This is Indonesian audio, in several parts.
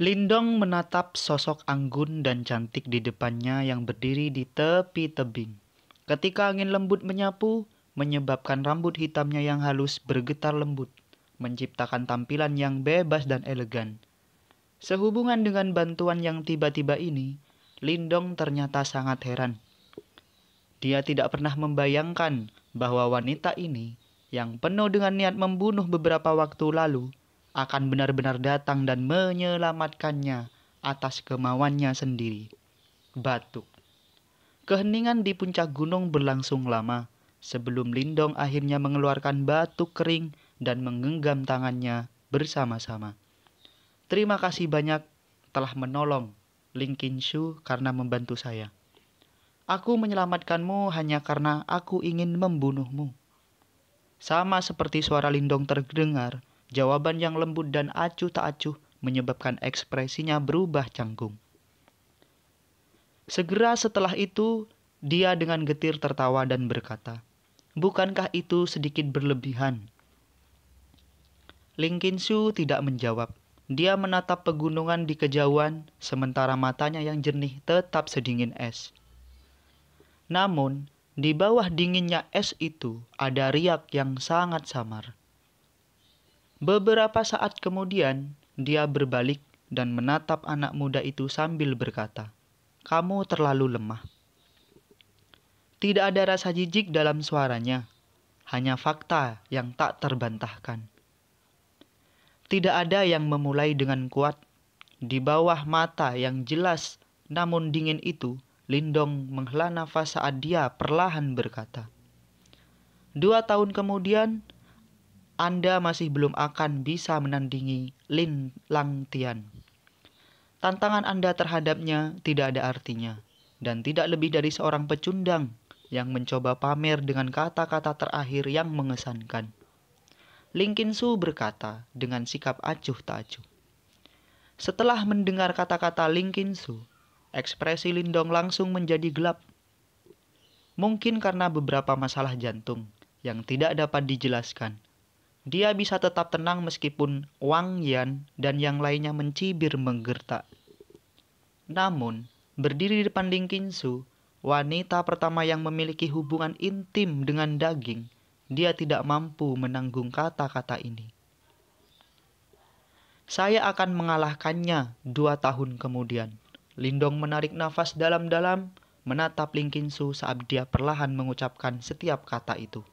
Lindong menatap sosok anggun dan cantik di depannya yang berdiri di tepi tebing. Ketika angin lembut menyapu, menyebabkan rambut hitamnya yang halus bergetar lembut, menciptakan tampilan yang bebas dan elegan. Sehubungan dengan bantuan yang tiba-tiba ini, Lindong ternyata sangat heran. Dia tidak pernah membayangkan bahwa wanita ini, yang penuh dengan niat membunuh beberapa waktu lalu, akan benar-benar datang dan menyelamatkannya atas kemauannya sendiri. Batuk. Keheningan di puncak gunung berlangsung lama sebelum Lindong akhirnya mengeluarkan batuk kering dan menggenggam tangannya bersama-sama. Terima kasih banyak telah menolong Ling Shu karena membantu saya. Aku menyelamatkanmu hanya karena aku ingin membunuhmu. Sama seperti suara Lindong terdengar, Jawaban yang lembut dan acuh tak acuh menyebabkan ekspresinya berubah canggung. Segera setelah itu, dia dengan getir tertawa dan berkata, Bukankah itu sedikit berlebihan? Kinsu tidak menjawab. Dia menatap pegunungan di kejauhan, sementara matanya yang jernih tetap sedingin es. Namun, di bawah dinginnya es itu ada riak yang sangat samar. Beberapa saat kemudian, dia berbalik dan menatap anak muda itu sambil berkata, "Kamu terlalu lemah." Tidak ada rasa jijik dalam suaranya, hanya fakta yang tak terbantahkan. Tidak ada yang memulai dengan kuat. Di bawah mata yang jelas namun dingin itu, Lindong menghela nafas saat dia perlahan berkata, Dua tahun kemudian, anda masih belum akan bisa menandingi Lin Lang Tian. Tantangan Anda terhadapnya tidak ada artinya, dan tidak lebih dari seorang pecundang yang mencoba pamer dengan kata-kata terakhir yang mengesankan. Linkin Su berkata dengan sikap acuh tak acuh. Setelah mendengar kata-kata Linkin Su, ekspresi Lindong langsung menjadi gelap. Mungkin karena beberapa masalah jantung yang tidak dapat dijelaskan dia bisa tetap tenang meskipun Wang Yan dan yang lainnya mencibir menggertak. Namun, berdiri di depan Ling Kinsu, wanita pertama yang memiliki hubungan intim dengan daging, dia tidak mampu menanggung kata-kata ini. Saya akan mengalahkannya dua tahun kemudian. Lindong menarik nafas dalam-dalam, menatap Ling Kinsu saat dia perlahan mengucapkan setiap kata itu.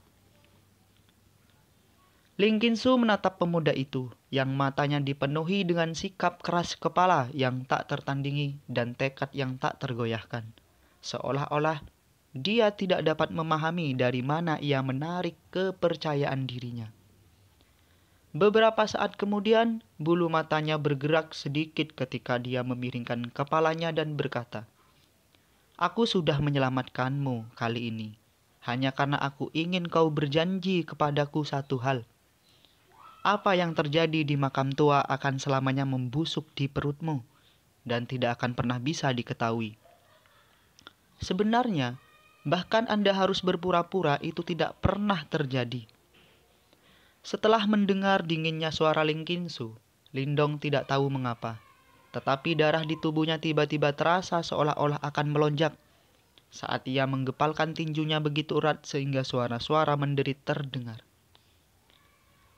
Ling Kinsu menatap pemuda itu yang matanya dipenuhi dengan sikap keras kepala yang tak tertandingi dan tekad yang tak tergoyahkan. Seolah-olah dia tidak dapat memahami dari mana ia menarik kepercayaan dirinya. Beberapa saat kemudian, bulu matanya bergerak sedikit ketika dia memiringkan kepalanya dan berkata, "Aku sudah menyelamatkanmu kali ini, hanya karena aku ingin kau berjanji kepadaku satu hal." apa yang terjadi di makam tua akan selamanya membusuk di perutmu dan tidak akan pernah bisa diketahui. Sebenarnya, bahkan Anda harus berpura-pura itu tidak pernah terjadi. Setelah mendengar dinginnya suara Lingkinsu, Lindong tidak tahu mengapa. Tetapi darah di tubuhnya tiba-tiba terasa seolah-olah akan melonjak. Saat ia menggepalkan tinjunya begitu erat sehingga suara-suara menderit terdengar.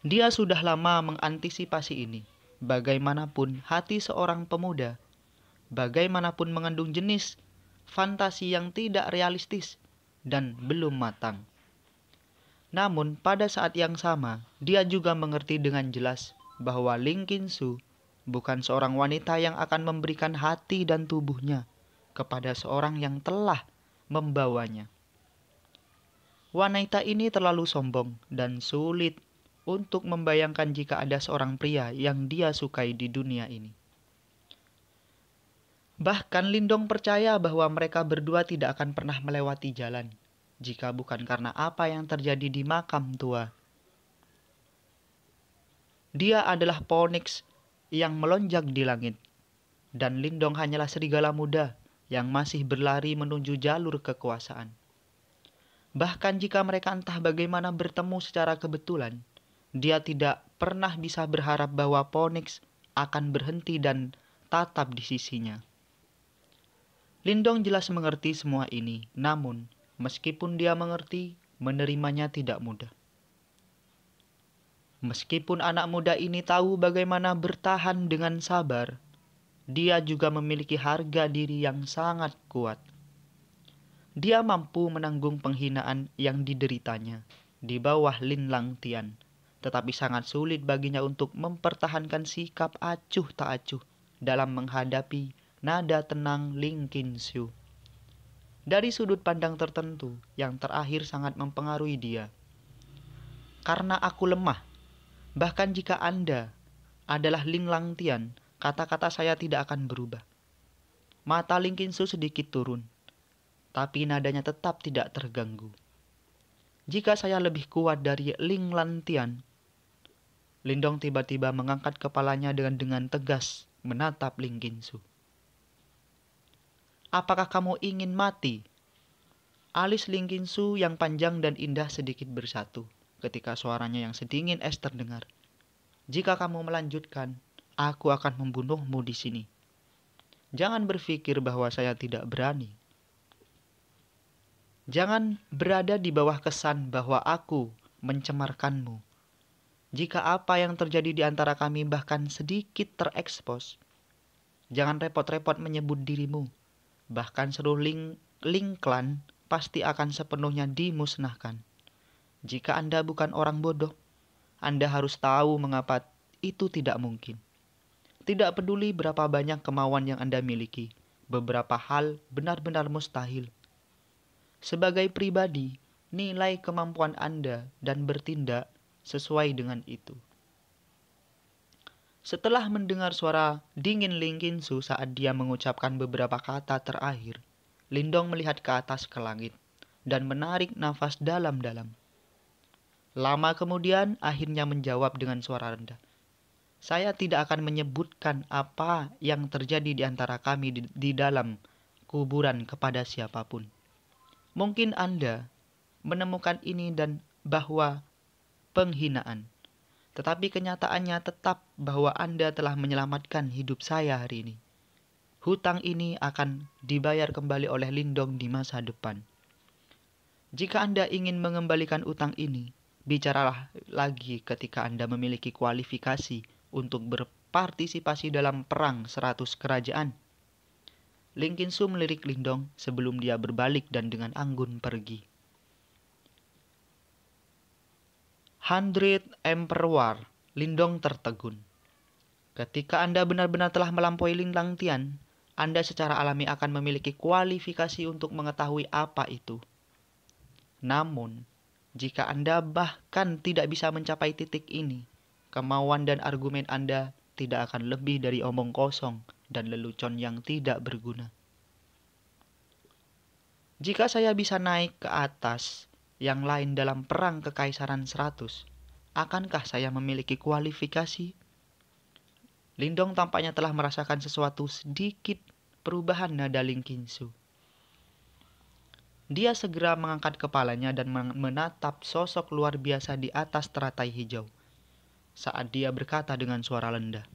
Dia sudah lama mengantisipasi ini. Bagaimanapun hati seorang pemuda, bagaimanapun mengandung jenis fantasi yang tidak realistis dan belum matang. Namun, pada saat yang sama, dia juga mengerti dengan jelas bahwa Ling Su bukan seorang wanita yang akan memberikan hati dan tubuhnya kepada seorang yang telah membawanya. Wanita ini terlalu sombong dan sulit untuk membayangkan jika ada seorang pria yang dia sukai di dunia ini. Bahkan Lindong percaya bahwa mereka berdua tidak akan pernah melewati jalan, jika bukan karena apa yang terjadi di makam tua. Dia adalah Ponix yang melonjak di langit, dan Lindong hanyalah serigala muda yang masih berlari menuju jalur kekuasaan. Bahkan jika mereka entah bagaimana bertemu secara kebetulan, dia tidak pernah bisa berharap bahwa Phoenix akan berhenti dan tatap di sisinya. Lindong jelas mengerti semua ini, namun meskipun dia mengerti, menerimanya tidak mudah. Meskipun anak muda ini tahu bagaimana bertahan dengan sabar, dia juga memiliki harga diri yang sangat kuat. Dia mampu menanggung penghinaan yang dideritanya di bawah Lin Lang Tian tetapi sangat sulit baginya untuk mempertahankan sikap acuh tak acuh dalam menghadapi nada tenang Ling Kinsu. Dari sudut pandang tertentu yang terakhir sangat mempengaruhi dia. Karena aku lemah, bahkan jika Anda adalah Ling Langtian, kata-kata saya tidak akan berubah. Mata Ling Kinsu sedikit turun, tapi nadanya tetap tidak terganggu. Jika saya lebih kuat dari Ling Lantian, Lindong tiba-tiba mengangkat kepalanya dengan dengan tegas menatap Ling Ginsu. Apakah kamu ingin mati? Alis Ling Ginsu yang panjang dan indah sedikit bersatu ketika suaranya yang sedingin es terdengar. Jika kamu melanjutkan, aku akan membunuhmu di sini. Jangan berpikir bahwa saya tidak berani. Jangan berada di bawah kesan bahwa aku mencemarkanmu. Jika apa yang terjadi di antara kami bahkan sedikit terekspos, jangan repot-repot menyebut dirimu. Bahkan seluruh ling lingklan pasti akan sepenuhnya dimusnahkan. Jika Anda bukan orang bodoh, Anda harus tahu mengapa itu tidak mungkin. Tidak peduli berapa banyak kemauan yang Anda miliki, beberapa hal benar-benar mustahil. Sebagai pribadi, nilai kemampuan Anda dan bertindak sesuai dengan itu. Setelah mendengar suara dingin Ling Kinsu saat dia mengucapkan beberapa kata terakhir, Lindong melihat ke atas ke langit dan menarik nafas dalam-dalam. Lama kemudian akhirnya menjawab dengan suara rendah. Saya tidak akan menyebutkan apa yang terjadi di antara kami di, di dalam kuburan kepada siapapun. Mungkin Anda menemukan ini dan bahwa penghinaan. Tetapi kenyataannya tetap bahwa Anda telah menyelamatkan hidup saya hari ini. Hutang ini akan dibayar kembali oleh Lindong di masa depan. Jika Anda ingin mengembalikan utang ini, bicaralah lagi ketika Anda memiliki kualifikasi untuk berpartisipasi dalam perang seratus kerajaan. Lingkinsu lirik melirik Lindong sebelum dia berbalik dan dengan anggun pergi. Hundred Emperor, Lindong tertegun. Ketika Anda benar-benar telah melampaui Lindang tian, Anda secara alami akan memiliki kualifikasi untuk mengetahui apa itu. Namun, jika Anda bahkan tidak bisa mencapai titik ini, kemauan dan argumen Anda tidak akan lebih dari omong kosong dan lelucon yang tidak berguna. Jika saya bisa naik ke atas, yang lain dalam perang kekaisaran 100, akankah saya memiliki kualifikasi? Lindong tampaknya telah merasakan sesuatu sedikit perubahan nada Ling Kinsu. Dia segera mengangkat kepalanya dan menatap sosok luar biasa di atas teratai hijau. Saat dia berkata dengan suara lendah,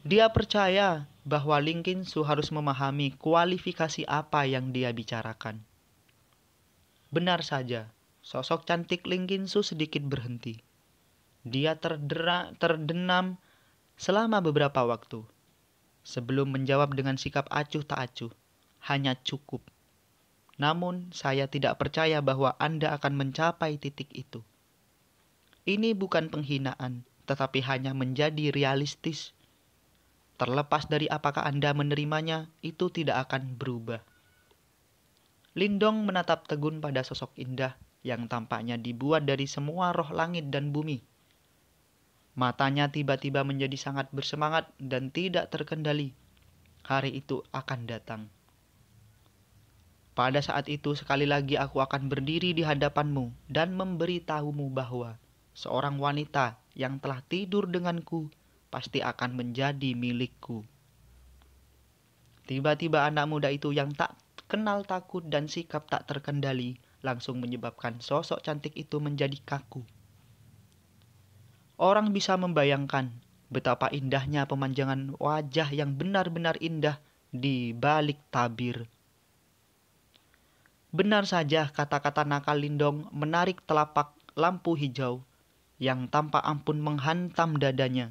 Dia percaya bahwa Ling Kinsu harus memahami kualifikasi apa yang dia bicarakan. Benar saja, sosok cantik Lingkinsu sedikit berhenti. Dia terdera, terdenam selama beberapa waktu. Sebelum menjawab dengan sikap acuh tak acuh, hanya cukup. Namun, saya tidak percaya bahwa Anda akan mencapai titik itu. Ini bukan penghinaan, tetapi hanya menjadi realistis. Terlepas dari apakah Anda menerimanya, itu tidak akan berubah. Lindong menatap tegun pada sosok indah yang tampaknya dibuat dari semua roh langit dan bumi. Matanya tiba-tiba menjadi sangat bersemangat dan tidak terkendali. Hari itu akan datang. Pada saat itu sekali lagi aku akan berdiri di hadapanmu dan memberitahumu bahwa seorang wanita yang telah tidur denganku pasti akan menjadi milikku. Tiba-tiba anak muda itu yang tak kenal takut dan sikap tak terkendali langsung menyebabkan sosok cantik itu menjadi kaku. Orang bisa membayangkan betapa indahnya pemanjangan wajah yang benar-benar indah di balik tabir. Benar saja kata-kata nakal Lindong menarik telapak lampu hijau yang tanpa ampun menghantam dadanya,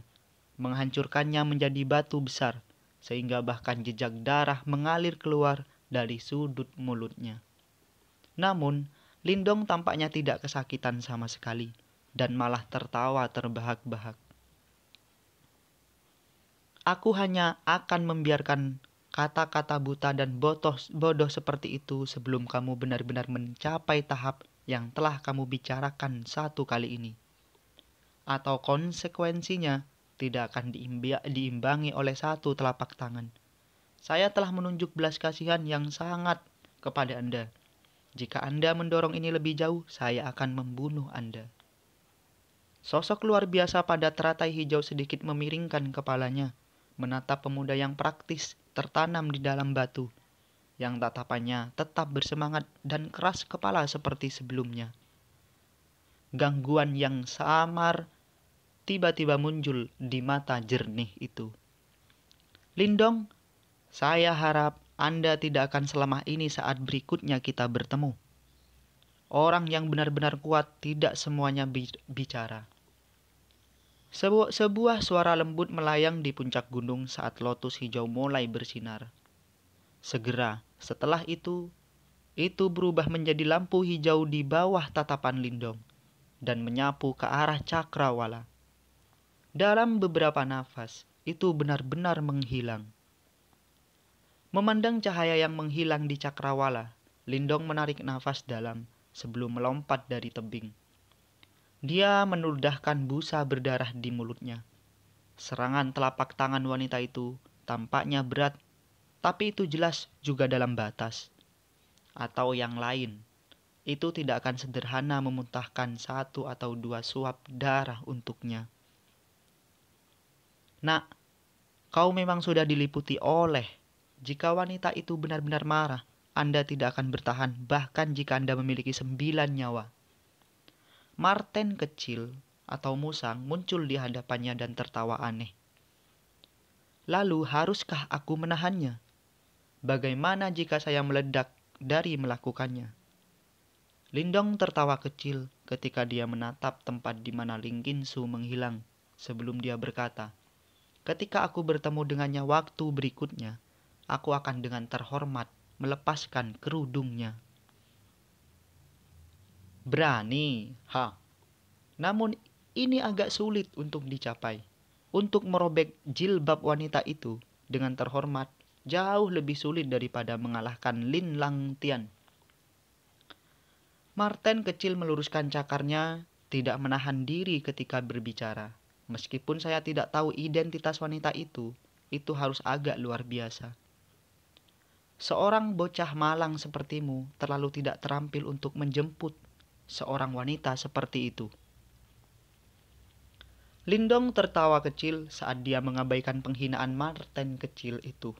menghancurkannya menjadi batu besar, sehingga bahkan jejak darah mengalir keluar dari sudut mulutnya. Namun, Lindong tampaknya tidak kesakitan sama sekali dan malah tertawa terbahak-bahak. Aku hanya akan membiarkan kata-kata buta dan botoh, bodoh seperti itu sebelum kamu benar-benar mencapai tahap yang telah kamu bicarakan satu kali ini. Atau konsekuensinya tidak akan diimbangi oleh satu telapak tangan saya telah menunjuk belas kasihan yang sangat kepada Anda. Jika Anda mendorong ini lebih jauh, saya akan membunuh Anda. Sosok luar biasa pada teratai hijau sedikit memiringkan kepalanya, menatap pemuda yang praktis tertanam di dalam batu, yang tatapannya tetap bersemangat dan keras kepala seperti sebelumnya. Gangguan yang samar tiba-tiba muncul di mata jernih itu. Lindong saya harap Anda tidak akan selama ini saat berikutnya kita bertemu. Orang yang benar-benar kuat tidak semuanya bicara. Sebu sebuah suara lembut melayang di puncak gunung saat lotus hijau mulai bersinar. Segera setelah itu, itu berubah menjadi lampu hijau di bawah tatapan Lindong dan menyapu ke arah cakrawala. Dalam beberapa nafas, itu benar-benar menghilang. Memandang cahaya yang menghilang di cakrawala, Lindong menarik nafas dalam sebelum melompat dari tebing. Dia menudahkan busa berdarah di mulutnya. Serangan telapak tangan wanita itu tampaknya berat, tapi itu jelas juga dalam batas. Atau yang lain, itu tidak akan sederhana memuntahkan satu atau dua suap darah untuknya. Nak, kau memang sudah diliputi oleh jika wanita itu benar-benar marah, Anda tidak akan bertahan bahkan jika Anda memiliki sembilan nyawa. Martin kecil atau musang muncul di hadapannya dan tertawa aneh. Lalu haruskah aku menahannya? Bagaimana jika saya meledak dari melakukannya? Lindong tertawa kecil ketika dia menatap tempat di mana Lingkinsu menghilang sebelum dia berkata, Ketika aku bertemu dengannya waktu berikutnya, aku akan dengan terhormat melepaskan kerudungnya. Berani, ha. Namun ini agak sulit untuk dicapai. Untuk merobek jilbab wanita itu dengan terhormat jauh lebih sulit daripada mengalahkan Lin Lang Tian. Martin kecil meluruskan cakarnya, tidak menahan diri ketika berbicara. Meskipun saya tidak tahu identitas wanita itu, itu harus agak luar biasa. Seorang bocah malang sepertimu terlalu tidak terampil untuk menjemput seorang wanita seperti itu. Lindong tertawa kecil saat dia mengabaikan penghinaan Martin kecil itu.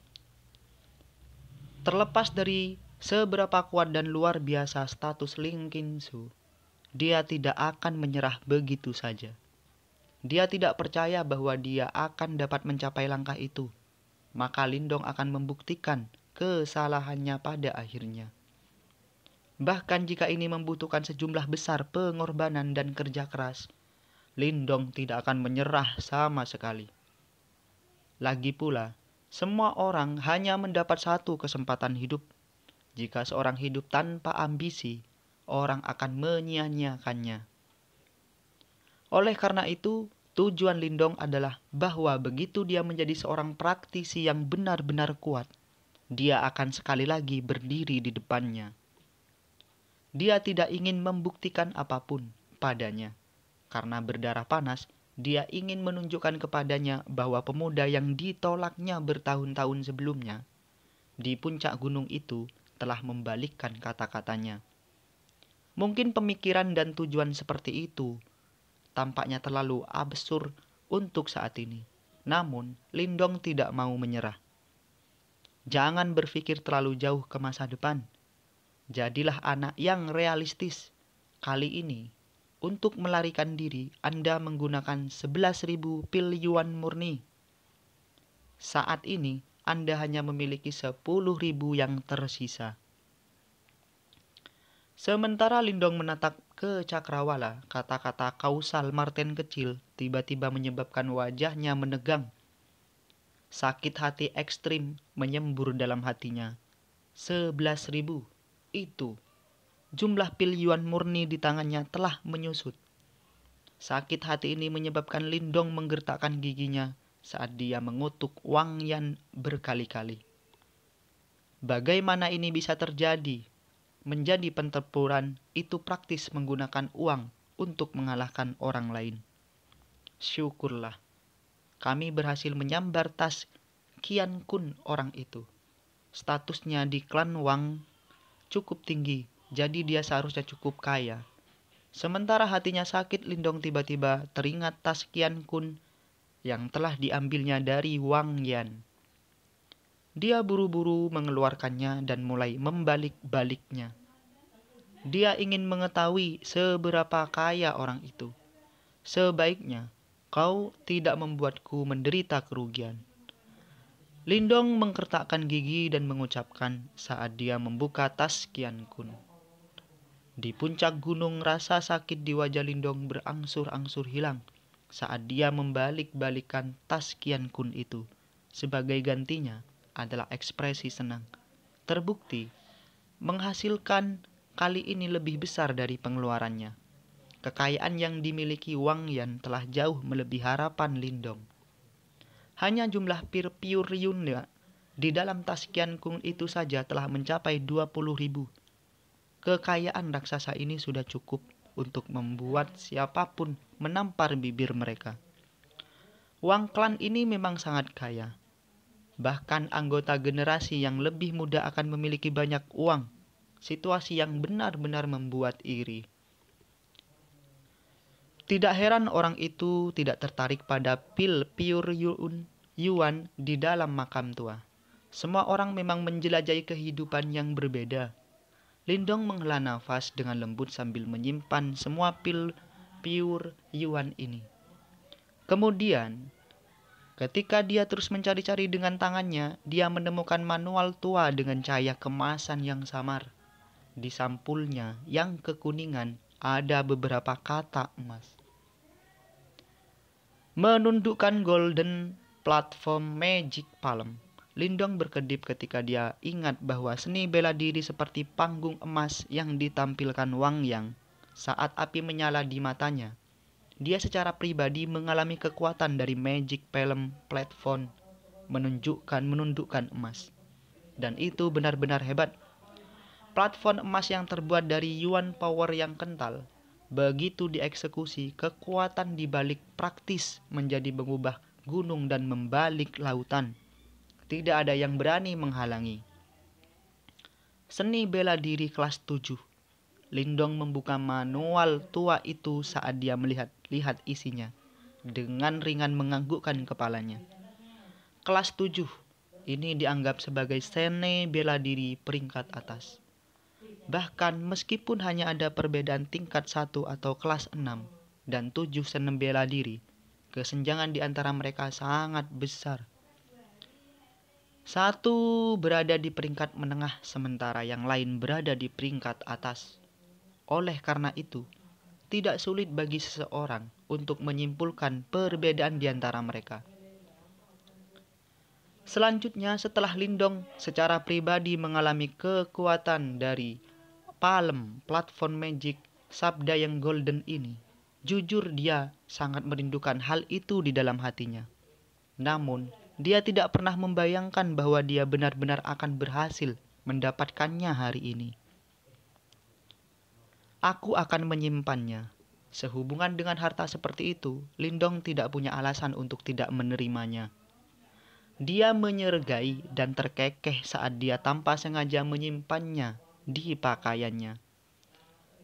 Terlepas dari seberapa kuat dan luar biasa status Ling Kinsu, dia tidak akan menyerah begitu saja. Dia tidak percaya bahwa dia akan dapat mencapai langkah itu, maka Lindong akan membuktikan kesalahannya pada akhirnya. Bahkan jika ini membutuhkan sejumlah besar pengorbanan dan kerja keras, Lindong tidak akan menyerah sama sekali. Lagi pula, semua orang hanya mendapat satu kesempatan hidup. Jika seorang hidup tanpa ambisi, orang akan menyia-nyiakannya. Oleh karena itu, tujuan Lindong adalah bahwa begitu dia menjadi seorang praktisi yang benar-benar kuat, dia akan sekali lagi berdiri di depannya. Dia tidak ingin membuktikan apapun padanya, karena berdarah panas. Dia ingin menunjukkan kepadanya bahwa pemuda yang ditolaknya bertahun-tahun sebelumnya di puncak gunung itu telah membalikkan kata-katanya. Mungkin pemikiran dan tujuan seperti itu tampaknya terlalu absurd untuk saat ini. Namun, Lindong tidak mau menyerah. Jangan berpikir terlalu jauh ke masa depan. Jadilah anak yang realistis. Kali ini, untuk melarikan diri, Anda menggunakan 11.000 pil yuan murni. Saat ini, Anda hanya memiliki 10.000 yang tersisa. Sementara Lindong menatap ke Cakrawala, kata-kata kausal Martin kecil tiba-tiba menyebabkan wajahnya menegang. Sakit hati ekstrim menyembur dalam hatinya. Sebelas ribu. Itu. Jumlah pil yuan murni di tangannya telah menyusut. Sakit hati ini menyebabkan Lindong menggertakkan giginya saat dia mengutuk Wang Yan berkali-kali. Bagaimana ini bisa terjadi? Menjadi pentempuran itu praktis menggunakan uang untuk mengalahkan orang lain. Syukurlah kami berhasil menyambar tas Kian Kun orang itu. Statusnya di klan Wang cukup tinggi, jadi dia seharusnya cukup kaya. Sementara hatinya sakit, Lindong tiba-tiba teringat tas Kian Kun yang telah diambilnya dari Wang Yan. Dia buru-buru mengeluarkannya dan mulai membalik-baliknya. Dia ingin mengetahui seberapa kaya orang itu. Sebaiknya Kau tidak membuatku menderita kerugian. Lindong mengkertakkan gigi dan mengucapkan saat dia membuka tas Kian Kun. Di puncak gunung rasa sakit di wajah Lindong berangsur-angsur hilang saat dia membalik-balikan tas Kian Kun itu. Sebagai gantinya adalah ekspresi senang. Terbukti menghasilkan kali ini lebih besar dari pengeluarannya. Kekayaan yang dimiliki Wang Yan telah jauh melebihi harapan Lindong. Hanya jumlah pir piur Yunda di dalam tas Kian Kung itu saja telah mencapai 20 ribu. Kekayaan raksasa ini sudah cukup untuk membuat siapapun menampar bibir mereka. Wang Klan ini memang sangat kaya. Bahkan anggota generasi yang lebih muda akan memiliki banyak uang. Situasi yang benar-benar membuat iri. Tidak heran orang itu tidak tertarik pada pil piur yun, yuan di dalam makam tua. Semua orang memang menjelajahi kehidupan yang berbeda. Lindong menghela nafas dengan lembut sambil menyimpan semua pil piur yuan ini. Kemudian, ketika dia terus mencari-cari dengan tangannya, dia menemukan manual tua dengan cahaya kemasan yang samar. Di sampulnya yang kekuningan ada beberapa kata emas menundukkan Golden Platform Magic Palm. Lindong berkedip ketika dia ingat bahwa seni bela diri seperti panggung emas yang ditampilkan Wang Yang saat api menyala di matanya. Dia secara pribadi mengalami kekuatan dari Magic Palm Platform menunjukkan menundukkan emas. Dan itu benar-benar hebat. Platform emas yang terbuat dari yuan power yang kental Begitu dieksekusi, kekuatan dibalik praktis menjadi mengubah gunung dan membalik lautan. Tidak ada yang berani menghalangi. Seni bela diri kelas 7. Lindong membuka manual tua itu saat dia melihat lihat isinya dengan ringan menganggukkan kepalanya. Kelas 7 ini dianggap sebagai seni bela diri peringkat atas. Bahkan meskipun hanya ada perbedaan tingkat satu atau kelas enam dan tujuh senembela bela diri, kesenjangan di antara mereka sangat besar. Satu berada di peringkat menengah sementara yang lain berada di peringkat atas. Oleh karena itu, tidak sulit bagi seseorang untuk menyimpulkan perbedaan di antara mereka. Selanjutnya, setelah Lindong secara pribadi mengalami kekuatan dari palem platform magic sabda yang golden ini. Jujur dia sangat merindukan hal itu di dalam hatinya. Namun, dia tidak pernah membayangkan bahwa dia benar-benar akan berhasil mendapatkannya hari ini. Aku akan menyimpannya. Sehubungan dengan harta seperti itu, Lindong tidak punya alasan untuk tidak menerimanya. Dia menyergai dan terkekeh saat dia tanpa sengaja menyimpannya di pakaiannya.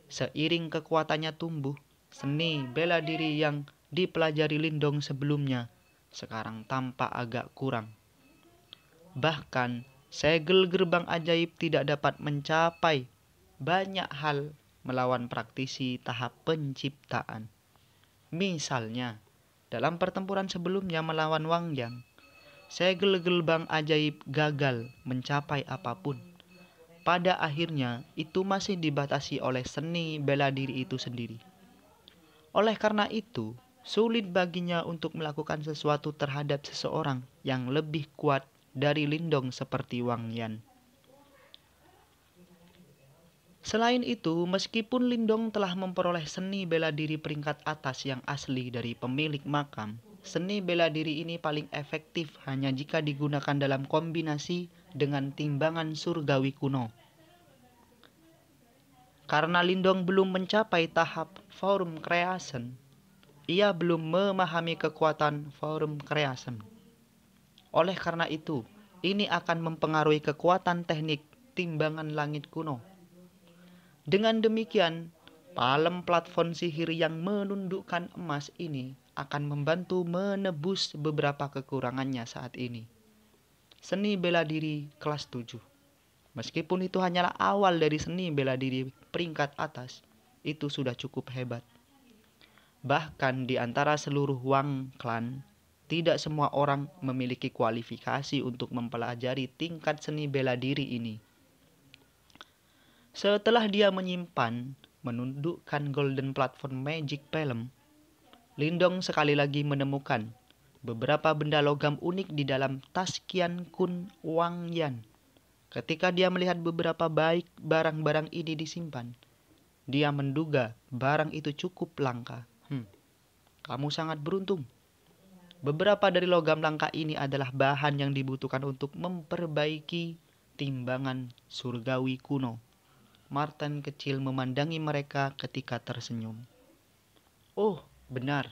Seiring kekuatannya tumbuh, seni bela diri yang dipelajari Lindong sebelumnya sekarang tampak agak kurang. Bahkan segel gerbang ajaib tidak dapat mencapai banyak hal melawan praktisi tahap penciptaan. Misalnya, dalam pertempuran sebelumnya melawan Wang Yang, segel gerbang ajaib gagal mencapai apapun pada akhirnya itu masih dibatasi oleh seni bela diri itu sendiri. Oleh karena itu, sulit baginya untuk melakukan sesuatu terhadap seseorang yang lebih kuat dari Lindong seperti Wang Yan. Selain itu, meskipun Lindong telah memperoleh seni bela diri peringkat atas yang asli dari pemilik makam, seni bela diri ini paling efektif hanya jika digunakan dalam kombinasi dengan timbangan surgawi kuno. Karena Lindong belum mencapai tahap forum creation, ia belum memahami kekuatan forum creation. Oleh karena itu, ini akan mempengaruhi kekuatan teknik timbangan langit kuno. Dengan demikian, palem platform sihir yang menundukkan emas ini akan membantu menebus beberapa kekurangannya saat ini seni bela diri kelas 7. Meskipun itu hanyalah awal dari seni bela diri peringkat atas, itu sudah cukup hebat. Bahkan di antara seluruh Wang Clan, tidak semua orang memiliki kualifikasi untuk mempelajari tingkat seni bela diri ini. Setelah dia menyimpan, menundukkan Golden Platform Magic Film, Lindong sekali lagi menemukan beberapa benda logam unik di dalam tas Kian Kun Wang Yan. Ketika dia melihat beberapa baik barang-barang ini disimpan, dia menduga barang itu cukup langka. Hmm, kamu sangat beruntung. Beberapa dari logam langka ini adalah bahan yang dibutuhkan untuk memperbaiki timbangan surgawi kuno. Martin kecil memandangi mereka ketika tersenyum. Oh, benar,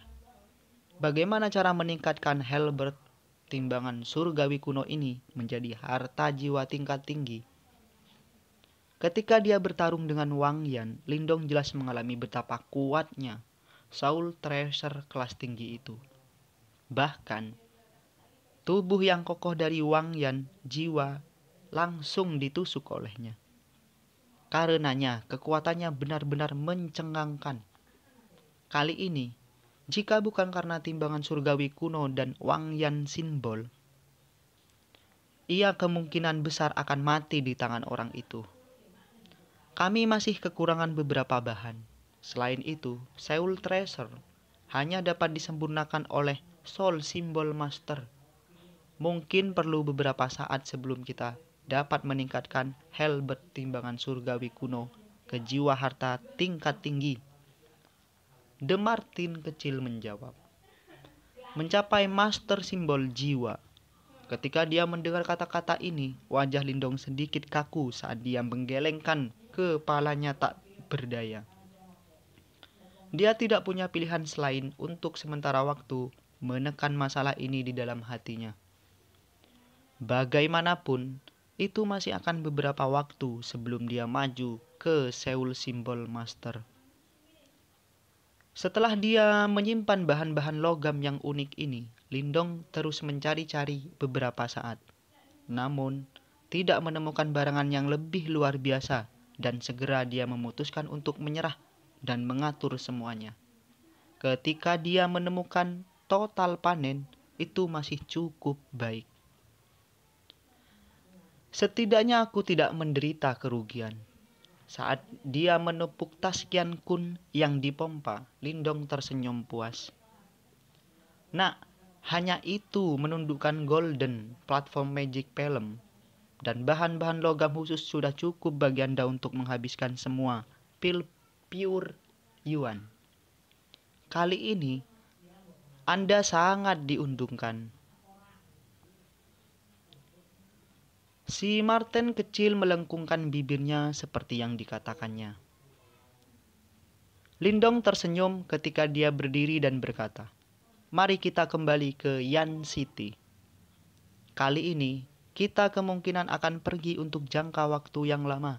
Bagaimana cara meningkatkan Helbert timbangan surgawi kuno ini menjadi harta jiwa tingkat tinggi? Ketika dia bertarung dengan Wang Yan, Lindong jelas mengalami betapa kuatnya Saul Treasure kelas tinggi itu. Bahkan, tubuh yang kokoh dari Wang Yan, jiwa, langsung ditusuk olehnya. Karenanya, kekuatannya benar-benar mencengangkan. Kali ini, jika bukan karena timbangan surgawi kuno dan wangyan simbol, ia kemungkinan besar akan mati di tangan orang itu. Kami masih kekurangan beberapa bahan. Selain itu, Seoul Treasure hanya dapat disempurnakan oleh Soul Symbol Master. Mungkin perlu beberapa saat sebelum kita dapat meningkatkan Helbert bertimbangan surgawi kuno ke jiwa harta tingkat tinggi. The Martin kecil menjawab. Mencapai master simbol jiwa. Ketika dia mendengar kata-kata ini, wajah Lindong sedikit kaku saat dia menggelengkan kepalanya tak berdaya. Dia tidak punya pilihan selain untuk sementara waktu menekan masalah ini di dalam hatinya. Bagaimanapun, itu masih akan beberapa waktu sebelum dia maju ke Seoul Symbol Master. Setelah dia menyimpan bahan-bahan logam yang unik ini, Lindong terus mencari-cari beberapa saat. Namun, tidak menemukan barangan yang lebih luar biasa dan segera dia memutuskan untuk menyerah dan mengatur semuanya. Ketika dia menemukan total panen, itu masih cukup baik. Setidaknya aku tidak menderita kerugian. Saat dia menepuk tas Kian Kun yang dipompa, Lindong tersenyum puas. Nak, hanya itu menundukkan Golden, platform Magic Pelem. Dan bahan-bahan logam khusus sudah cukup bagi Anda untuk menghabiskan semua pil pure yuan. Kali ini, Anda sangat diuntungkan. Si Martin kecil melengkungkan bibirnya seperti yang dikatakannya. Lindong tersenyum ketika dia berdiri dan berkata, "Mari kita kembali ke Yan City. Kali ini kita kemungkinan akan pergi untuk jangka waktu yang lama.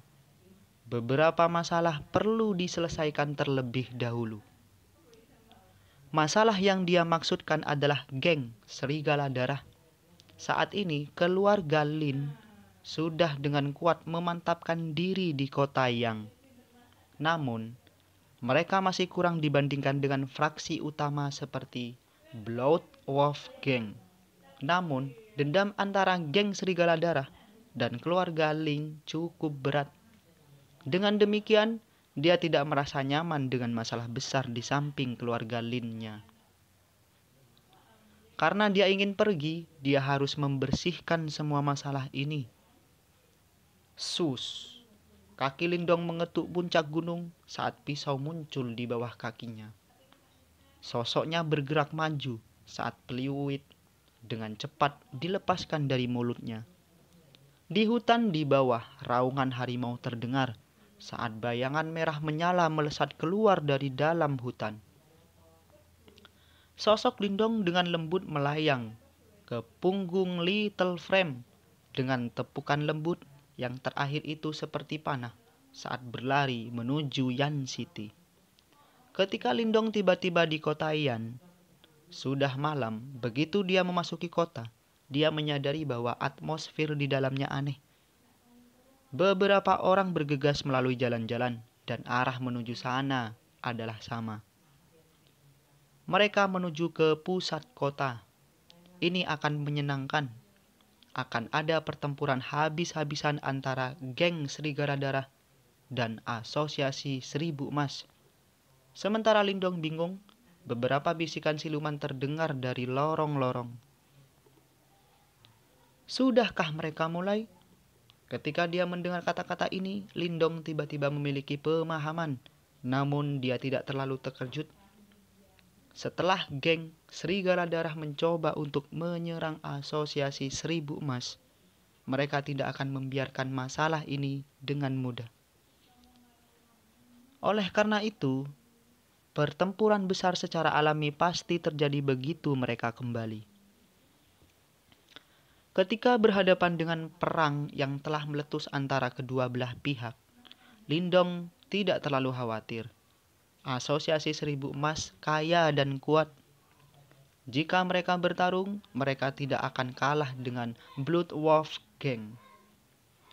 Beberapa masalah perlu diselesaikan terlebih dahulu." Masalah yang dia maksudkan adalah geng serigala darah. Saat ini, keluarga Lin sudah dengan kuat memantapkan diri di kota yang. Namun, mereka masih kurang dibandingkan dengan fraksi utama seperti Blood Wolf Gang. Namun, dendam antara geng serigala darah dan keluarga Ling cukup berat. Dengan demikian, dia tidak merasa nyaman dengan masalah besar di samping keluarga Linnya. Karena dia ingin pergi, dia harus membersihkan semua masalah ini. Sus. Kaki Lindong mengetuk puncak gunung saat pisau muncul di bawah kakinya. Sosoknya bergerak maju saat peliwit dengan cepat dilepaskan dari mulutnya. Di hutan di bawah, raungan harimau terdengar saat bayangan merah menyala melesat keluar dari dalam hutan. Sosok Lindong dengan lembut melayang ke punggung Little Frame dengan tepukan lembut yang terakhir itu seperti panah saat berlari menuju Yan City. Ketika Lindong tiba-tiba di kota Yan, sudah malam, begitu dia memasuki kota, dia menyadari bahwa atmosfer di dalamnya aneh. Beberapa orang bergegas melalui jalan-jalan dan arah menuju sana adalah sama. Mereka menuju ke pusat kota. Ini akan menyenangkan akan ada pertempuran habis-habisan antara geng Serigala Darah dan Asosiasi Seribu Emas. Sementara Lindong bingung, beberapa bisikan siluman terdengar dari lorong-lorong. Sudahkah mereka mulai? Ketika dia mendengar kata-kata ini, Lindong tiba-tiba memiliki pemahaman. Namun dia tidak terlalu terkejut setelah geng Serigala Darah mencoba untuk menyerang asosiasi Seribu Emas, mereka tidak akan membiarkan masalah ini dengan mudah. Oleh karena itu, pertempuran besar secara alami pasti terjadi begitu mereka kembali. Ketika berhadapan dengan perang yang telah meletus antara kedua belah pihak, Lindong tidak terlalu khawatir Asosiasi Seribu Emas kaya dan kuat. Jika mereka bertarung, mereka tidak akan kalah dengan Blood Wolf Gang.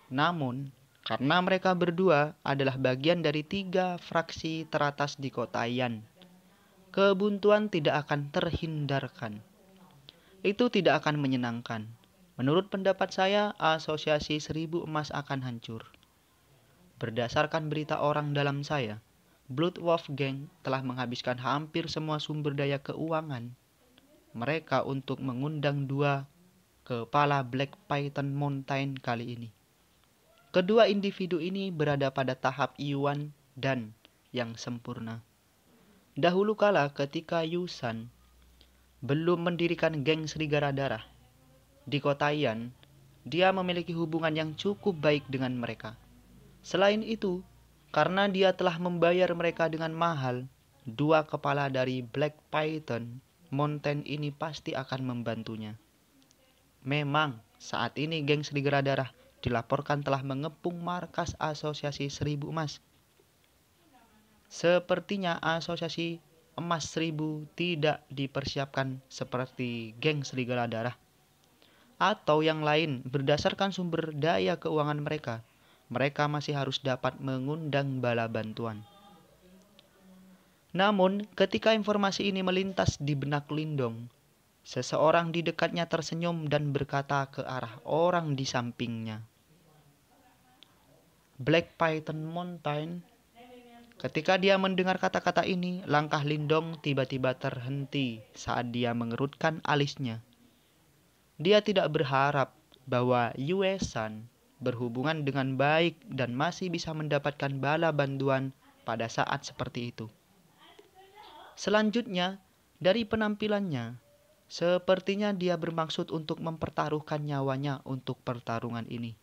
Namun, karena mereka berdua adalah bagian dari tiga fraksi teratas di kota Yan, kebuntuan tidak akan terhindarkan. Itu tidak akan menyenangkan. Menurut pendapat saya, asosiasi seribu emas akan hancur. Berdasarkan berita orang dalam saya, Blood Wolf Gang telah menghabiskan hampir semua sumber daya keuangan mereka untuk mengundang dua kepala Black Python Mountain kali ini. Kedua individu ini berada pada tahap Iwan dan yang sempurna. Dahulu kala ketika Yusan belum mendirikan geng serigara Darah di kota Ian, dia memiliki hubungan yang cukup baik dengan mereka. Selain itu, karena dia telah membayar mereka dengan mahal, dua kepala dari Black Python, Mountain ini pasti akan membantunya. Memang, saat ini geng Serigala Darah dilaporkan telah mengepung markas Asosiasi Seribu Emas. Sepertinya Asosiasi Emas Seribu tidak dipersiapkan seperti geng Serigala Darah atau yang lain berdasarkan sumber daya keuangan mereka mereka masih harus dapat mengundang bala bantuan. Namun, ketika informasi ini melintas di benak Lindong, seseorang di dekatnya tersenyum dan berkata ke arah orang di sampingnya. Black Python Mountain. Ketika dia mendengar kata-kata ini, langkah Lindong tiba-tiba terhenti saat dia mengerutkan alisnya. Dia tidak berharap bahwa Yue San berhubungan dengan baik dan masih bisa mendapatkan bala bantuan pada saat seperti itu. Selanjutnya, dari penampilannya, sepertinya dia bermaksud untuk mempertaruhkan nyawanya untuk pertarungan ini.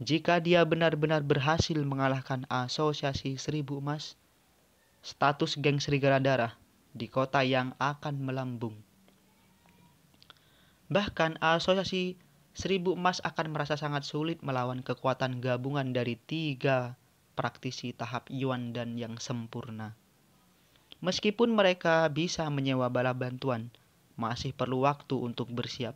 Jika dia benar-benar berhasil mengalahkan asosiasi seribu emas, status geng serigala darah di kota yang akan melambung. Bahkan asosiasi Seribu Emas akan merasa sangat sulit melawan kekuatan gabungan dari tiga praktisi tahap Yuan dan yang sempurna. Meskipun mereka bisa menyewa bala bantuan, masih perlu waktu untuk bersiap.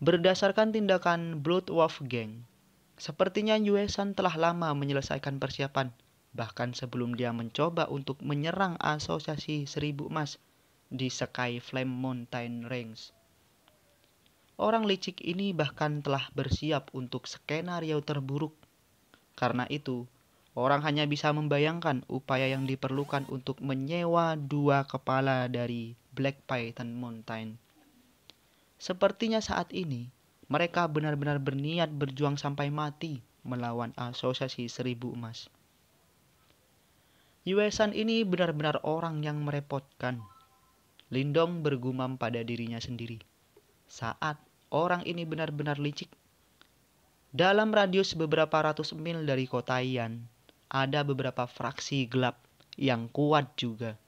Berdasarkan tindakan Blood Wolf Gang, sepertinya Yuesan telah lama menyelesaikan persiapan, bahkan sebelum dia mencoba untuk menyerang asosiasi seribu emas di Sky Flame Mountain Range. Orang licik ini bahkan telah bersiap untuk skenario terburuk. Karena itu, orang hanya bisa membayangkan upaya yang diperlukan untuk menyewa dua kepala dari Black Python Mountain. Sepertinya saat ini, mereka benar-benar berniat berjuang sampai mati melawan asosiasi seribu emas. Yuesan ini benar-benar orang yang merepotkan. Lindong bergumam pada dirinya sendiri saat orang ini benar-benar licik. Dalam radius beberapa ratus mil dari kota Ian, ada beberapa fraksi gelap yang kuat juga.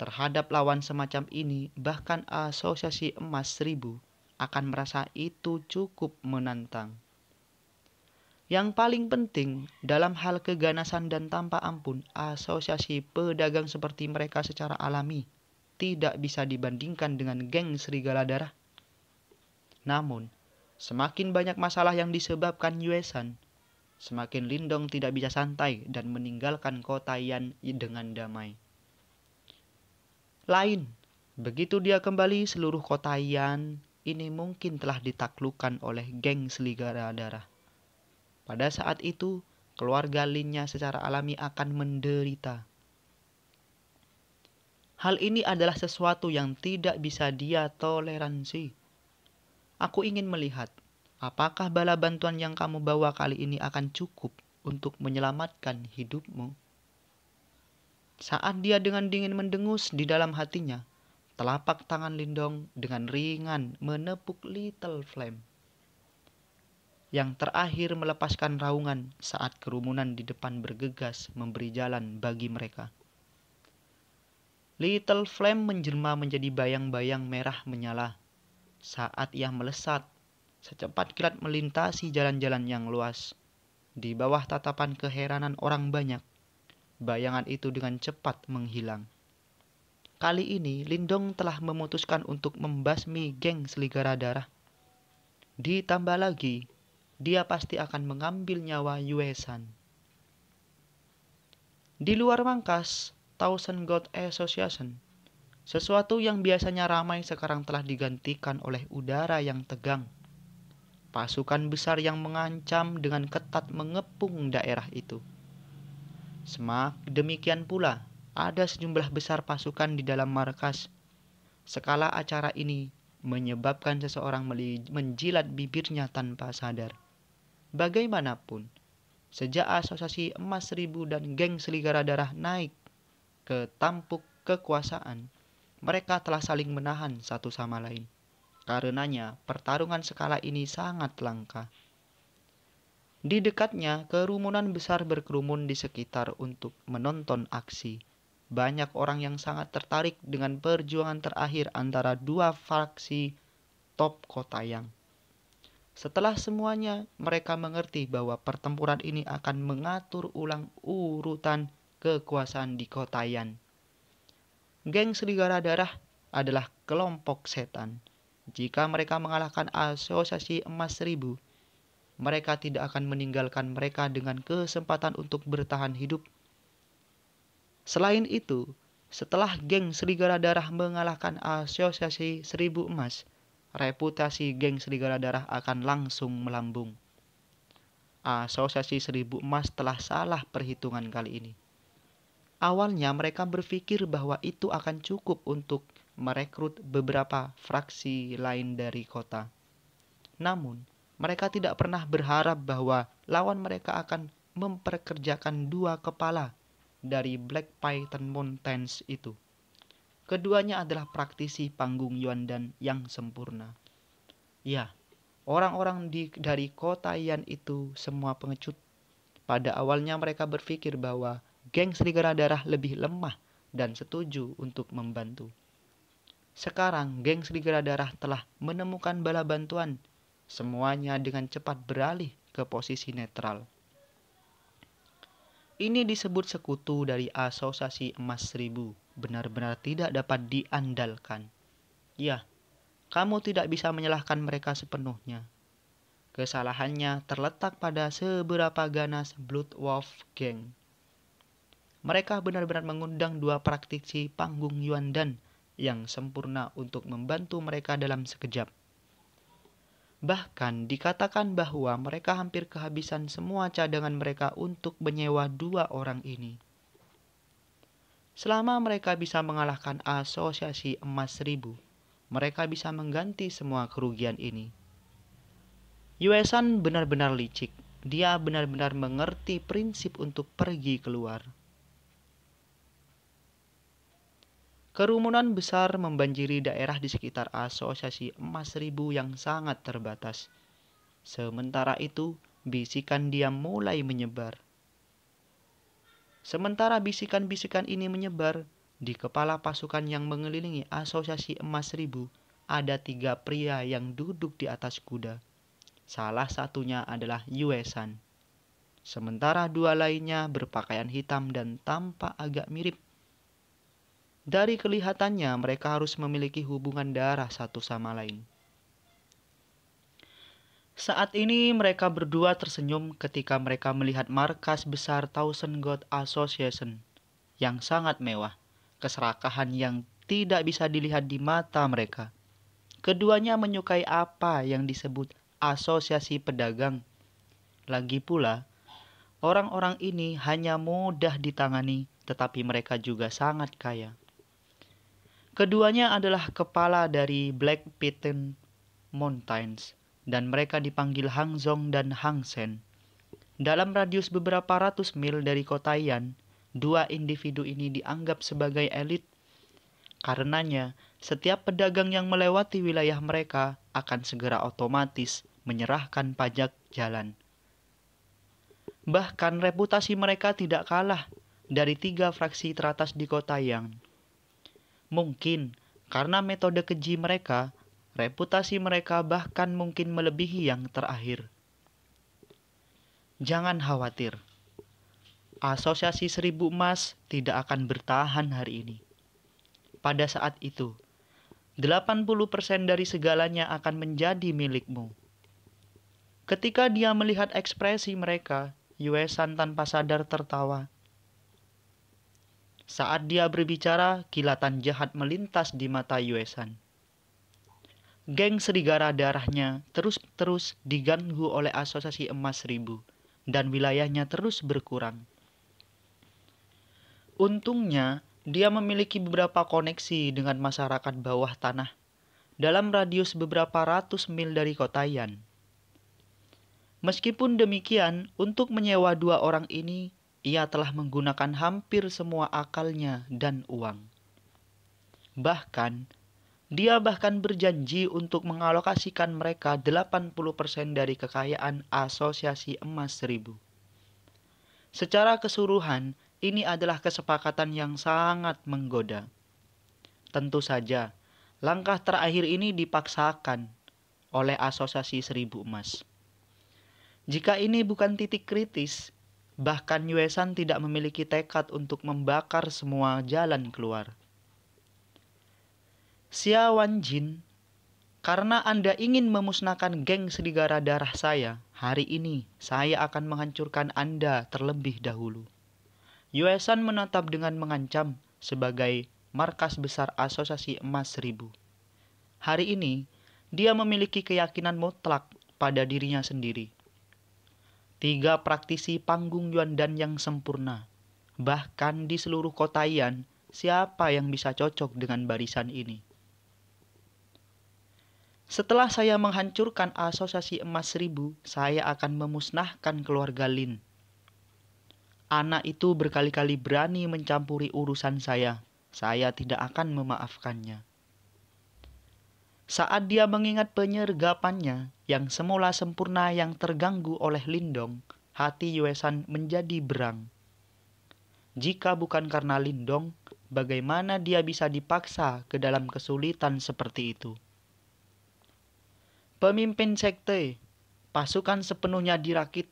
Terhadap lawan semacam ini, bahkan asosiasi emas seribu akan merasa itu cukup menantang. Yang paling penting, dalam hal keganasan dan tanpa ampun, asosiasi pedagang seperti mereka secara alami tidak bisa dibandingkan dengan geng serigala darah. Namun, semakin banyak masalah yang disebabkan Yuesan, semakin Lindong tidak bisa santai dan meninggalkan kota Yan dengan damai. Lain, begitu dia kembali seluruh kota Yan ini mungkin telah ditaklukkan oleh geng seligara darah. Pada saat itu, keluarga Linnya secara alami akan menderita. Hal ini adalah sesuatu yang tidak bisa dia toleransi. Aku ingin melihat apakah bala bantuan yang kamu bawa kali ini akan cukup untuk menyelamatkan hidupmu. Saat dia dengan dingin mendengus di dalam hatinya, telapak tangan Lindong dengan ringan menepuk Little Flame. Yang terakhir melepaskan raungan saat kerumunan di depan bergegas memberi jalan bagi mereka. Little Flame menjelma menjadi bayang-bayang merah menyala saat ia melesat secepat kilat melintasi jalan-jalan yang luas. Di bawah tatapan keheranan orang banyak, bayangan itu dengan cepat menghilang. Kali ini Lindong telah memutuskan untuk membasmi geng seligara darah. Ditambah lagi, dia pasti akan mengambil nyawa Yuesan. Di luar mangkas, Thousand God Association sesuatu yang biasanya ramai sekarang telah digantikan oleh udara yang tegang. Pasukan besar yang mengancam dengan ketat mengepung daerah itu. Semak demikian pula, ada sejumlah besar pasukan di dalam markas. Skala acara ini menyebabkan seseorang menjilat bibirnya tanpa sadar. Bagaimanapun, sejak asosiasi emas seribu dan geng seligara darah naik ke tampuk kekuasaan, mereka telah saling menahan satu sama lain. Karenanya, pertarungan skala ini sangat langka. Di dekatnya, kerumunan besar berkerumun di sekitar untuk menonton aksi. Banyak orang yang sangat tertarik dengan perjuangan terakhir antara dua fraksi top kota yang. Setelah semuanya, mereka mengerti bahwa pertempuran ini akan mengatur ulang urutan kekuasaan di Yan. Geng Serigala Darah adalah kelompok setan. Jika mereka mengalahkan asosiasi emas seribu, mereka tidak akan meninggalkan mereka dengan kesempatan untuk bertahan hidup. Selain itu, setelah geng Serigala Darah mengalahkan asosiasi seribu emas, reputasi geng Serigala Darah akan langsung melambung. Asosiasi seribu emas telah salah perhitungan kali ini. Awalnya mereka berpikir bahwa itu akan cukup untuk merekrut beberapa fraksi lain dari kota. Namun, mereka tidak pernah berharap bahwa lawan mereka akan memperkerjakan dua kepala dari Black Python Mountains itu. Keduanya adalah praktisi panggung Yuan dan yang sempurna. Ya, orang-orang dari kota Yan itu semua pengecut. Pada awalnya mereka berpikir bahwa geng serigala darah lebih lemah dan setuju untuk membantu. Sekarang geng serigala darah telah menemukan bala bantuan. Semuanya dengan cepat beralih ke posisi netral. Ini disebut sekutu dari asosiasi emas seribu. Benar-benar tidak dapat diandalkan. Ya, kamu tidak bisa menyalahkan mereka sepenuhnya. Kesalahannya terletak pada seberapa ganas Blood Wolf Gang mereka benar-benar mengundang dua praktisi panggung Yuan dan yang sempurna untuk membantu mereka dalam sekejap. Bahkan dikatakan bahwa mereka hampir kehabisan semua cadangan mereka untuk menyewa dua orang ini. Selama mereka bisa mengalahkan asosiasi emas seribu, mereka bisa mengganti semua kerugian ini. Yuesan benar-benar licik. Dia benar-benar mengerti prinsip untuk pergi keluar. Kerumunan besar membanjiri daerah di sekitar asosiasi emas ribu yang sangat terbatas. Sementara itu, bisikan diam mulai menyebar. Sementara bisikan-bisikan ini menyebar, di kepala pasukan yang mengelilingi asosiasi emas ribu, ada tiga pria yang duduk di atas kuda. Salah satunya adalah Yuesan. Sementara dua lainnya berpakaian hitam dan tampak agak mirip dari kelihatannya, mereka harus memiliki hubungan darah satu sama lain. Saat ini mereka berdua tersenyum ketika mereka melihat markas besar Thousand God Association yang sangat mewah, keserakahan yang tidak bisa dilihat di mata mereka. Keduanya menyukai apa yang disebut asosiasi pedagang. Lagi pula, orang-orang ini hanya mudah ditangani, tetapi mereka juga sangat kaya. Keduanya adalah kepala dari Black Pitten Mountains dan mereka dipanggil Hang Zong dan Hang Sen. Dalam radius beberapa ratus mil dari kota Yan, dua individu ini dianggap sebagai elit. Karenanya, setiap pedagang yang melewati wilayah mereka akan segera otomatis menyerahkan pajak jalan. Bahkan reputasi mereka tidak kalah dari tiga fraksi teratas di kota Yang. Mungkin karena metode keji mereka, reputasi mereka bahkan mungkin melebihi yang terakhir. Jangan khawatir. Asosiasi Seribu Emas tidak akan bertahan hari ini. Pada saat itu, 80% dari segalanya akan menjadi milikmu. Ketika dia melihat ekspresi mereka, Yuesan tanpa sadar tertawa saat dia berbicara, kilatan jahat melintas di mata Yuesan. Geng serigara darahnya terus-terus diganggu oleh asosiasi emas seribu dan wilayahnya terus berkurang. Untungnya, dia memiliki beberapa koneksi dengan masyarakat bawah tanah dalam radius beberapa ratus mil dari kota Yan. Meskipun demikian, untuk menyewa dua orang ini ia telah menggunakan hampir semua akalnya dan uang. Bahkan, dia bahkan berjanji untuk mengalokasikan mereka 80% dari kekayaan Asosiasi Emas Seribu. Secara keseluruhan, ini adalah kesepakatan yang sangat menggoda. Tentu saja, langkah terakhir ini dipaksakan oleh Asosiasi Seribu Emas. Jika ini bukan titik kritis, Bahkan Yuesan tidak memiliki tekad untuk membakar semua jalan keluar. Wan Jin, karena Anda ingin memusnahkan geng serigala darah saya, hari ini saya akan menghancurkan Anda terlebih dahulu. Yuesan menatap dengan mengancam sebagai markas besar Asosiasi Emas Seribu. Hari ini, dia memiliki keyakinan mutlak pada dirinya sendiri – tiga praktisi panggung Yuan dan yang sempurna. Bahkan di seluruh kota Yan, siapa yang bisa cocok dengan barisan ini? Setelah saya menghancurkan asosiasi emas seribu, saya akan memusnahkan keluarga Lin. Anak itu berkali-kali berani mencampuri urusan saya. Saya tidak akan memaafkannya. Saat dia mengingat penyergapannya yang semula sempurna yang terganggu oleh Lindong, hati Yuesan menjadi berang. Jika bukan karena Lindong, bagaimana dia bisa dipaksa ke dalam kesulitan seperti itu? Pemimpin sekte, pasukan sepenuhnya dirakit.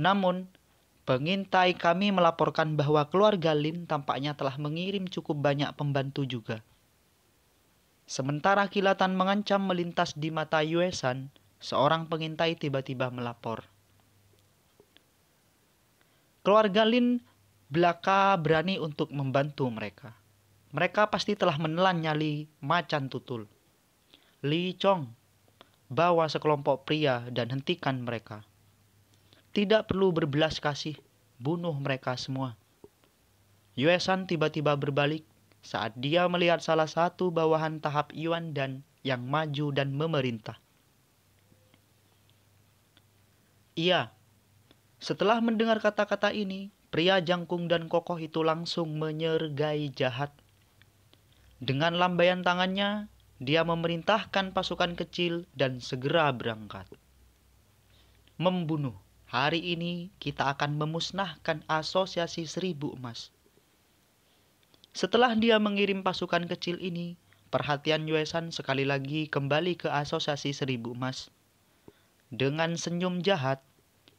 Namun, pengintai kami melaporkan bahwa keluarga Lin tampaknya telah mengirim cukup banyak pembantu juga. Sementara kilatan mengancam melintas di mata Yuesan, seorang pengintai tiba-tiba melapor. Keluarga Lin belaka berani untuk membantu mereka. Mereka pasti telah menelan nyali macan tutul. Li Chong, bawa sekelompok pria dan hentikan mereka. Tidak perlu berbelas kasih, bunuh mereka semua. Yuesan tiba-tiba berbalik saat dia melihat salah satu bawahan tahap Yuan dan yang maju dan memerintah. Iya, setelah mendengar kata-kata ini, pria jangkung dan kokoh itu langsung menyergai jahat. Dengan lambaian tangannya, dia memerintahkan pasukan kecil dan segera berangkat. Membunuh. Hari ini kita akan memusnahkan asosiasi seribu emas. Setelah dia mengirim pasukan kecil ini, perhatian Yuesan sekali lagi kembali ke asosiasi seribu emas. Dengan senyum jahat,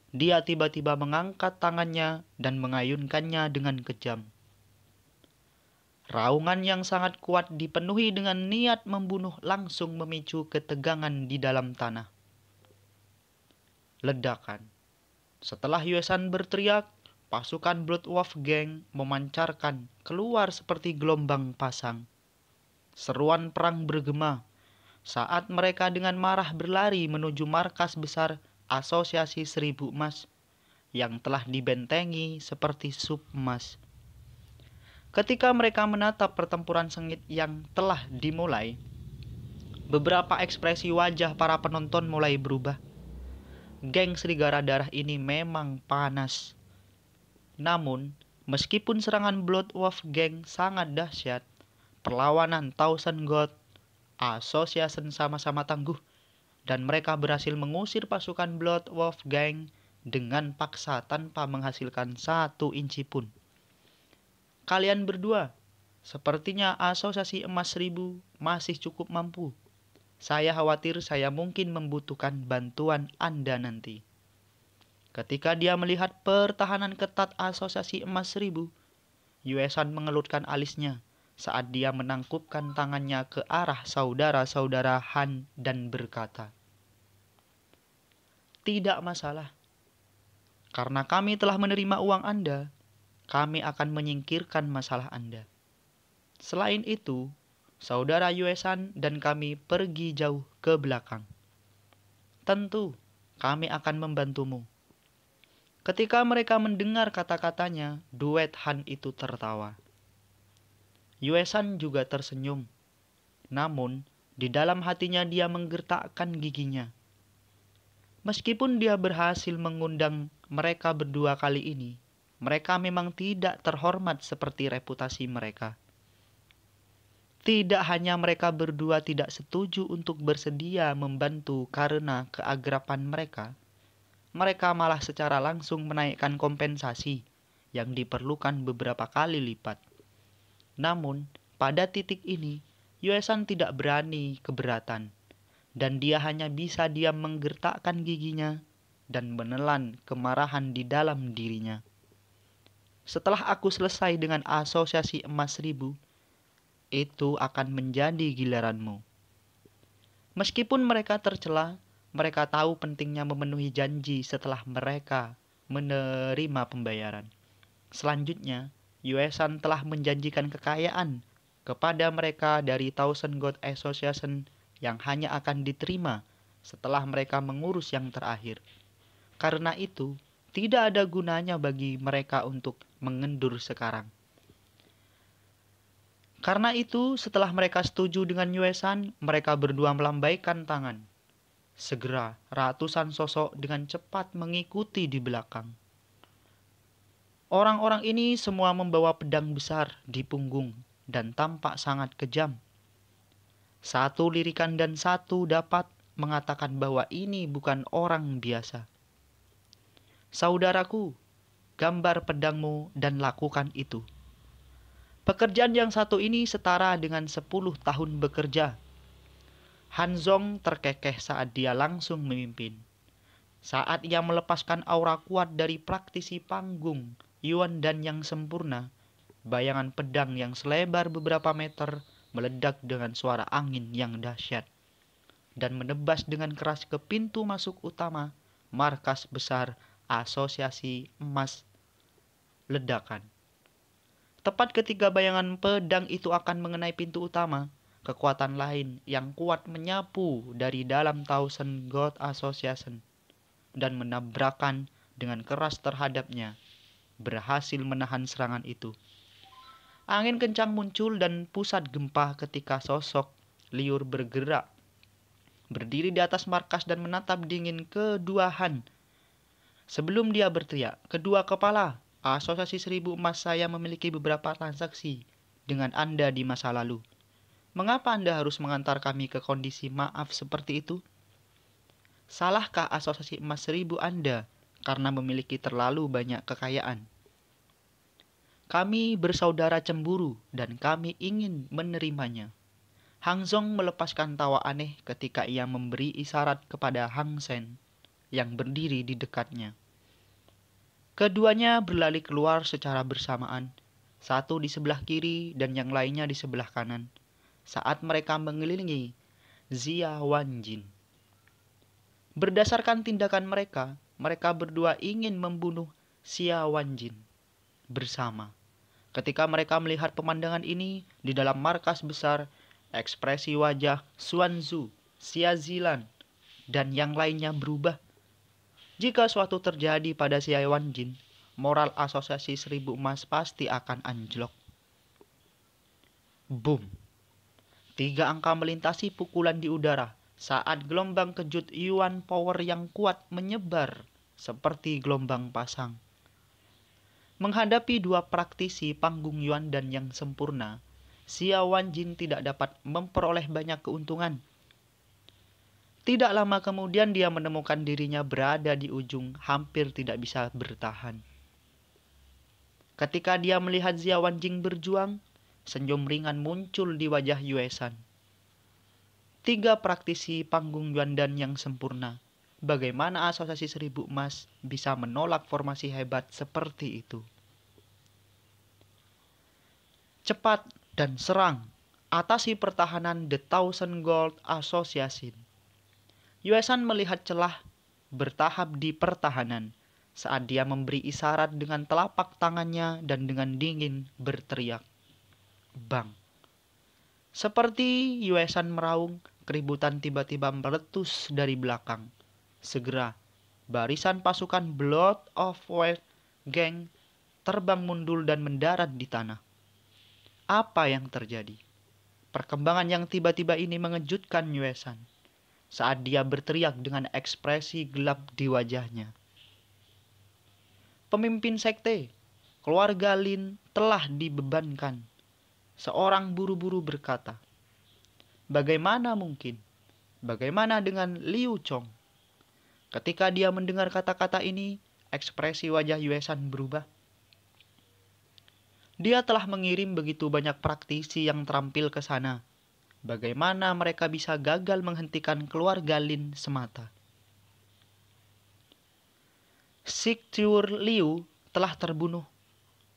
dia tiba-tiba mengangkat tangannya dan mengayunkannya dengan kejam. Raungan yang sangat kuat dipenuhi dengan niat membunuh langsung memicu ketegangan di dalam tanah. Ledakan. Setelah Yuesan berteriak, pasukan Blood Wolf Gang memancarkan keluar seperti gelombang pasang. Seruan perang bergema saat mereka dengan marah berlari menuju markas besar Asosiasi Seribu Emas yang telah dibentengi seperti sup emas. Ketika mereka menatap pertempuran sengit yang telah dimulai, beberapa ekspresi wajah para penonton mulai berubah. Geng serigala darah ini memang panas namun, meskipun serangan Blood Wolf Gang sangat dahsyat, perlawanan Thousand God Association sama-sama tangguh dan mereka berhasil mengusir pasukan Blood Wolf Gang dengan paksa tanpa menghasilkan satu inci pun. Kalian berdua, sepertinya asosiasi emas seribu masih cukup mampu. Saya khawatir saya mungkin membutuhkan bantuan Anda nanti. Ketika dia melihat pertahanan ketat asosiasi emas seribu, Yuesan mengelutkan alisnya saat dia menangkupkan tangannya ke arah saudara-saudara Han dan berkata, Tidak masalah, karena kami telah menerima uang Anda, kami akan menyingkirkan masalah Anda. Selain itu, saudara Yuesan dan kami pergi jauh ke belakang. Tentu, kami akan membantumu Ketika mereka mendengar kata-katanya, duet Han itu tertawa. Yuesan juga tersenyum. Namun, di dalam hatinya dia menggertakkan giginya. Meskipun dia berhasil mengundang mereka berdua kali ini, mereka memang tidak terhormat seperti reputasi mereka. Tidak hanya mereka berdua tidak setuju untuk bersedia membantu karena keagrapan mereka, mereka malah secara langsung menaikkan kompensasi yang diperlukan beberapa kali lipat. Namun, pada titik ini, Yuesan tidak berani keberatan, dan dia hanya bisa diam menggertakkan giginya dan menelan kemarahan di dalam dirinya. Setelah aku selesai dengan asosiasi emas ribu, itu akan menjadi giliranmu. Meskipun mereka tercela, mereka tahu pentingnya memenuhi janji setelah mereka menerima pembayaran. Selanjutnya, Yuesan telah menjanjikan kekayaan kepada mereka dari Thousand God Association yang hanya akan diterima setelah mereka mengurus yang terakhir. Karena itu, tidak ada gunanya bagi mereka untuk mengendur sekarang. Karena itu, setelah mereka setuju dengan Yuesan, mereka berdua melambaikan tangan. Segera ratusan sosok dengan cepat mengikuti di belakang. Orang-orang ini semua membawa pedang besar di punggung dan tampak sangat kejam. Satu lirikan dan satu dapat mengatakan bahwa ini bukan orang biasa. Saudaraku, gambar pedangmu dan lakukan itu. Pekerjaan yang satu ini setara dengan sepuluh tahun bekerja Hanzong terkekeh saat dia langsung memimpin. Saat ia melepaskan aura kuat dari praktisi panggung, Yuan dan yang sempurna, bayangan pedang yang selebar beberapa meter meledak dengan suara angin yang dahsyat dan menebas dengan keras ke pintu masuk utama markas besar Asosiasi Emas Ledakan. Tepat ketika bayangan pedang itu akan mengenai pintu utama, kekuatan lain yang kuat menyapu dari dalam Thousand God Association dan menabrakan dengan keras terhadapnya, berhasil menahan serangan itu. Angin kencang muncul dan pusat gempa ketika sosok liur bergerak, berdiri di atas markas dan menatap dingin kedua Han. Sebelum dia berteriak, kedua kepala asosiasi seribu emas saya memiliki beberapa transaksi dengan Anda di masa lalu. Mengapa Anda harus mengantar kami ke kondisi maaf seperti itu? Salahkah asosiasi emas seribu Anda karena memiliki terlalu banyak kekayaan? Kami bersaudara cemburu dan kami ingin menerimanya. Hang Zong melepaskan tawa aneh ketika ia memberi isyarat kepada Hang Sen yang berdiri di dekatnya. Keduanya berlari keluar secara bersamaan, satu di sebelah kiri dan yang lainnya di sebelah kanan saat mereka mengelilingi Zia Wanjin. Berdasarkan tindakan mereka, mereka berdua ingin membunuh Zia Wanjin bersama. Ketika mereka melihat pemandangan ini di dalam markas besar, ekspresi wajah Xia Zilan, dan yang lainnya berubah. Jika suatu terjadi pada Zia Wanjin, moral asosiasi seribu emas pasti akan anjlok. Boom. Tiga angka melintasi pukulan di udara saat gelombang kejut Yuan Power yang kuat menyebar seperti gelombang pasang. Menghadapi dua praktisi panggung Yuan dan yang sempurna, Wan Jin tidak dapat memperoleh banyak keuntungan. Tidak lama kemudian dia menemukan dirinya berada di ujung hampir tidak bisa bertahan. Ketika dia melihat Wan Jing berjuang, Senyum ringan muncul di wajah Yuesan. Tiga praktisi panggung Yuandan yang sempurna. Bagaimana asosiasi seribu emas bisa menolak formasi hebat seperti itu? Cepat dan serang atasi pertahanan The Thousand Gold Association. Yuesan melihat celah bertahap di pertahanan saat dia memberi isyarat dengan telapak tangannya dan dengan dingin berteriak. Bang. Seperti Yuesan meraung, keributan tiba-tiba meletus dari belakang. Segera, barisan pasukan Blood of White Gang terbang mundur dan mendarat di tanah. Apa yang terjadi? Perkembangan yang tiba-tiba ini mengejutkan Yuesan saat dia berteriak dengan ekspresi gelap di wajahnya. Pemimpin sekte, keluarga Lin telah dibebankan Seorang buru-buru berkata, Bagaimana mungkin? Bagaimana dengan Liu Chong? Ketika dia mendengar kata-kata ini, ekspresi wajah Yuesan berubah. Dia telah mengirim begitu banyak praktisi yang terampil ke sana. Bagaimana mereka bisa gagal menghentikan keluarga Lin semata? Siktiur Liu telah terbunuh.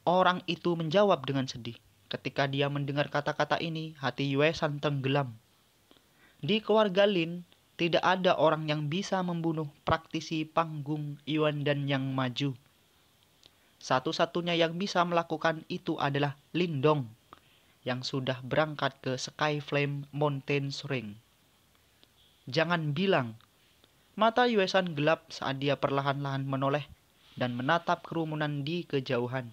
Orang itu menjawab dengan sedih. Ketika dia mendengar kata-kata ini, hati Yue San tenggelam. Di keluarga Lin, tidak ada orang yang bisa membunuh praktisi panggung Yuan dan Yang Maju. Satu-satunya yang bisa melakukan itu adalah Lin Dong yang sudah berangkat ke Sky Flame Mountain Ring. Jangan bilang, mata Yuesan gelap saat dia perlahan-lahan menoleh dan menatap kerumunan di kejauhan.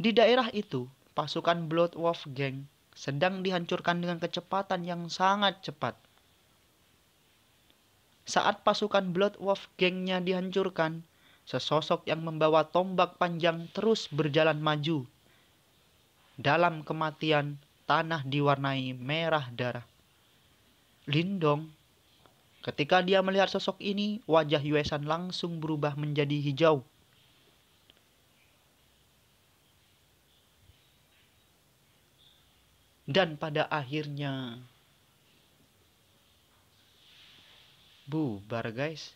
Di daerah itu, pasukan Blood Wolf Gang sedang dihancurkan dengan kecepatan yang sangat cepat. Saat pasukan Blood Wolf Gangnya dihancurkan, sesosok yang membawa tombak panjang terus berjalan maju. Dalam kematian, tanah diwarnai merah darah. Lindong, ketika dia melihat sosok ini, wajah Yuesan langsung berubah menjadi hijau. dan pada akhirnya bubar guys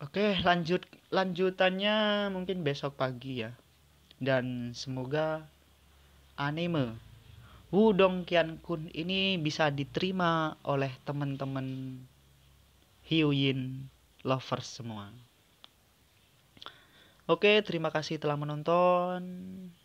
Oke, lanjut lanjutannya mungkin besok pagi ya. Dan semoga anime Wudong Kian Kun ini bisa diterima oleh teman-teman Hyuyin lovers semua. Oke, terima kasih telah menonton.